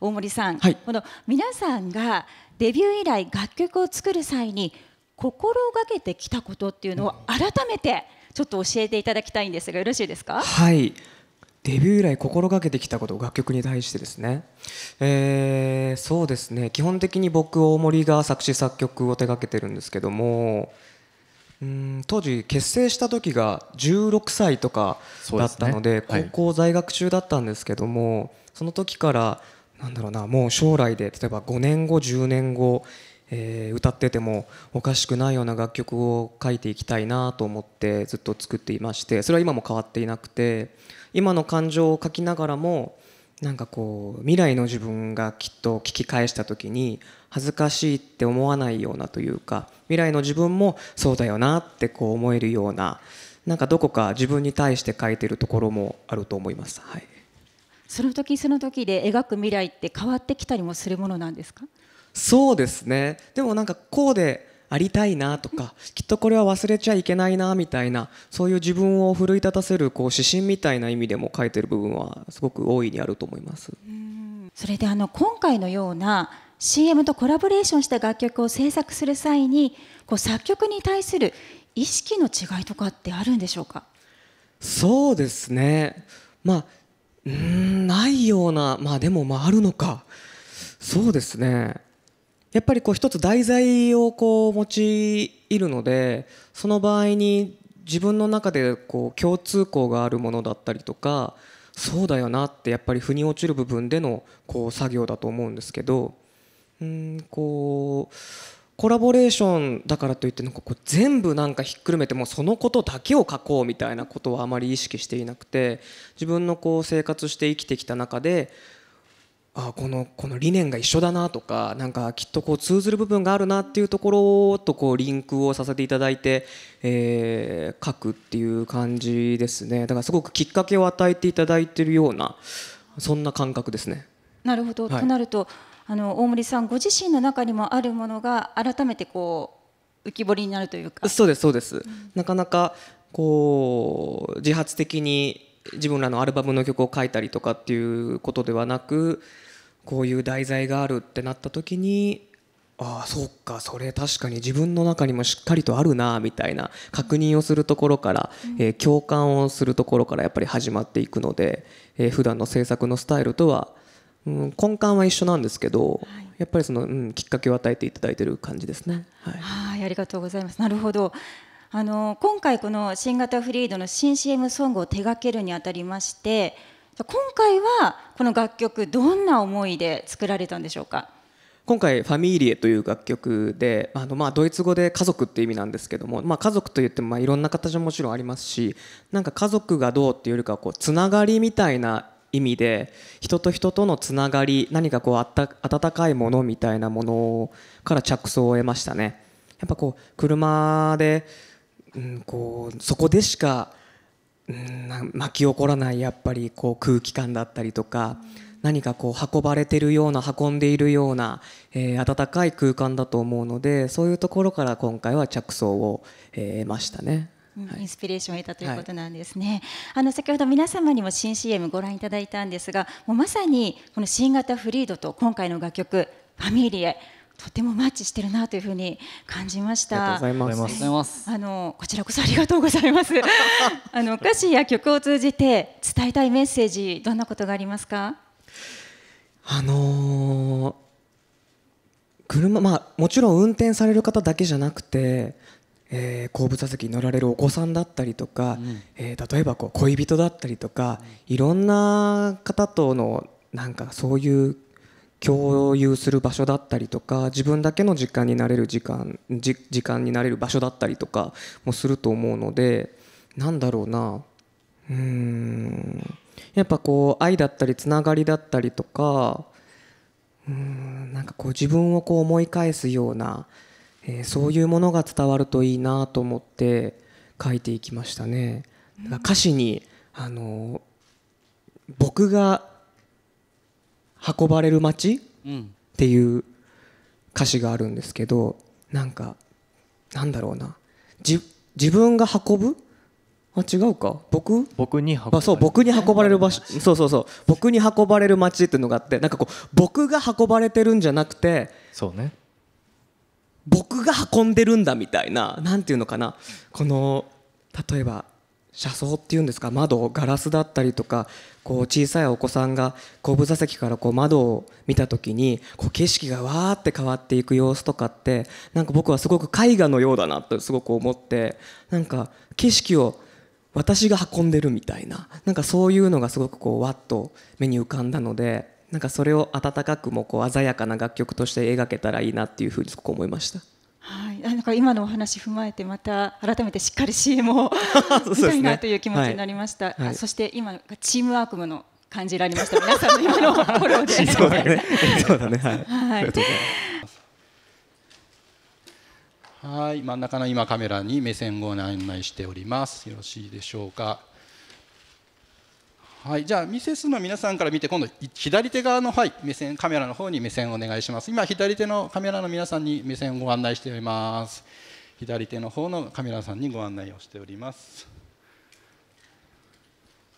大森さん、はい、この皆さんがデビュー以来楽曲を作る際に心がけてきたことっていうのを改めてちょっと教えていただきたいんですがよろしいですかはいデビュー以来心がけてきたこと楽曲に対してですね、えー、そうですね基本的に僕大森が作詞作曲を手がけてるんですけどもうん当時結成した時が16歳とかだったので、ねはい、高校在学中だったんですけどもその時からなんだろうなもう将来で例えば5年後10年後、えー、歌っててもおかしくないような楽曲を書いていきたいなと思ってずっと作っていましてそれは今も変わっていなくて今の感情を書きながらもなんかこう未来の自分がきっと聞き返した時に恥ずかしいって思わないようなというか未来の自分もそうだよなってこう思えるようななんかどこか自分に対して書いてるところもあると思います。はいその時その時で描く未来って変わってきたりもするものなんですかそうですねでもなんかこうでありたいなとかきっとこれは忘れちゃいけないなみたいなそういう自分を奮い立たせるこう指針みたいな意味でも書いてる部分はすごく大いにあると思いますそれであの今回のような CM とコラボレーションした楽曲を制作する際にこう作曲に対する意識の違いとかってあるんでしょうかそうですねまあんないようなまあでもまああるのかそうですねやっぱりこう一つ題材をこう用いるのでその場合に自分の中でこう共通項があるものだったりとかそうだよなってやっぱり腑に落ちる部分でのこう作業だと思うんですけどうんこうコラボレーションだからといってなんかこう全部なんかひっくるめてもそのことだけを書こうみたいなことはあまり意識していなくて自分のこう生活して生きてきた中であこのこの理念が一緒だなとかなんかきっとこう通ずる部分があるなっていうところとこうリンクをさせていただいて、えー、書くっていう感じですねだからすごくきっかけを与えていただいているようなそんな感覚ですね。なるほど、はい、となるとあの大森さんご自身の中にもあるものが改めてこう浮き彫りになるというかそうですそうです、うん、なかなかこう自発的に自分らのアルバムの曲を書いたりとかっていうことではなくこういう題材があるってなった時にああそっかそれ確かに自分の中にもしっかりとあるなみたいな確認をするところから、え共感をするところからやっぱり始まっていくので、えー、普段の制作のスタイルとはうん、根幹は一緒なんですけど、はい、やっぱりその、うん、きっかけを与えていただいている感じですね。はい、はありがとうございます。なるほど。あの今回この新型フリードの新 CM ソングを手掛けるにあたりまして、今回はこの楽曲どんな思いで作られたんでしょうか。今回「ファミリエ」という楽曲であの、まあ、ドイツ語で「家族」っていう意味なんですけども、まあ、家族といってもまあいろんな形ももちろんありますしなんか家族がどうっていうよりかはこうつながりみたいな意味で人と人とのつながり何かこうあった温かいものみたいなものから着想を得ましたねやっぱこう車で、うん、こうそこでしか、うん、巻き起こらないやっぱりこう空気感だったりとか、何かこう運ばれてるような運んでいるような、えー、温かい空間だと思うのでそういうところから今回は着想を、得ましたね。インスピレーションを得たということなんですね、はい、あの先ほど皆様にも新 CM ご覧いただいたんですがもうまさにこの新型フリードと今回の楽曲「ファミリエ」とてもマッチしてるなというふうに感じました。ありがとうございます。あのこちらこそありがとうございます。あの歌詞や曲を通じて伝えたいメッセージどんなことがありますか。あのー、車まあもちろん運転される方だけじゃなくてえー、後部座席に乗られるお子さんだったりとか、うん、えー、例えばこう恋人だったりとか、うん、いろんな方とのなんかそういう共有する場所だったりとか自分だけの時間になれる時間時間になれる場所だったりとかもすると思うのでなんだろうなうんやっぱこう愛だったりつながりだったりとかうんなんかこう自分をこう思い返すようなえー、そういうものが伝わるといいなと思って書いていきましたね。ん、歌詞にあの僕が運ばれる街、うん、っていう歌詞があるんですけどなんかなんだろうな自分が運ぶあ違うか僕僕に運ばれるそう僕に運ばれる場所そうそうそう僕に運ばれる街っていうのがあってなんかこう僕が運ばれてるんじゃなくてそうね僕が運んでるんだみたいな何ていうのかなこの例えば車窓っていうんですか窓ガラスだったりとかこう小さいお子さんが後部座席からこう窓を見た時にこう景色がわーって変わっていく様子とかってなんか僕はすごく絵画のようだなとすごく思ってなんか景色を私が運んでるみたいななんかそういうのがすごくこうわっと目に浮かんだので。なんかそれを温かくもこう鮮やかな楽曲として描けたらいいなっていうふうにここ思いました。はい、なんか今のお話踏まえてまた改めてしっかり CM を見たいなという気持ちになりました。そ、ねはい、そして今チームワークもの感じられました。皆さんの今のフォローで。そうだね。そうだね。はい。はい。はい真ん中の今カメラに目線を案内しております。よろしいでしょうか。はい、じゃあミセスの皆さんから見て今度左手側の、はい、目線カメラの方に目線をお願いします今左手のカメラの皆さんに目線をご案内しております左手の方のカメラさんにご案内をしております